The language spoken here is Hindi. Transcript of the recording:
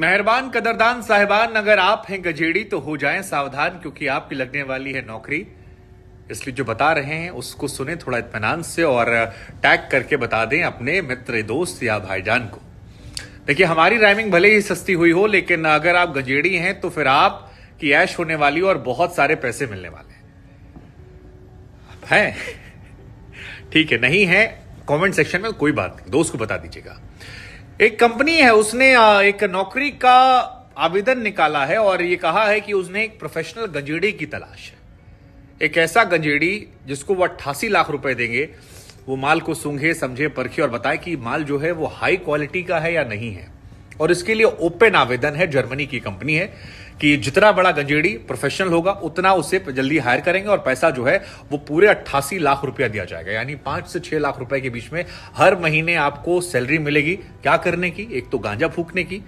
मेहरबान कदरदान साहिबान अगर आप हैं गजेड़ी तो हो जाएं सावधान क्योंकि आपकी लगने वाली है नौकरी इसलिए जो बता रहे हैं उसको सुने थोड़ा इतमान से और टैग करके बता दें अपने मित्र दोस्त या भाईजान को देखिए हमारी राइमिंग भले ही सस्ती हुई हो लेकिन अगर आप गजेड़ी हैं तो फिर आप की ऐश होने वाली और बहुत सारे पैसे मिलने वाले हैं ठीक है नहीं है कमेंट सेक्शन में कोई बात नहीं दोस्त को बता दीजिएगा एक कंपनी है उसने एक नौकरी का आवेदन निकाला है और ये कहा है कि उसने एक प्रोफेशनल गंजेड़ी की तलाश है एक ऐसा गंजेड़ी जिसको वो अट्ठासी लाख रुपए देंगे वो माल को सूंघे समझे परखे और बताए कि माल जो है वो हाई क्वालिटी का है या नहीं है और इसके लिए ओपन आवेदन है जर्मनी की कंपनी है कि जितना बड़ा गंजेड़ी प्रोफेशनल होगा उतना उसे जल्दी हायर करेंगे और पैसा जो है वो पूरे अट्ठासी लाख रुपया दिया जाएगा यानी पांच से छह लाख रुपए के बीच में हर महीने आपको सैलरी मिलेगी क्या करने की एक तो गांजा फूकने की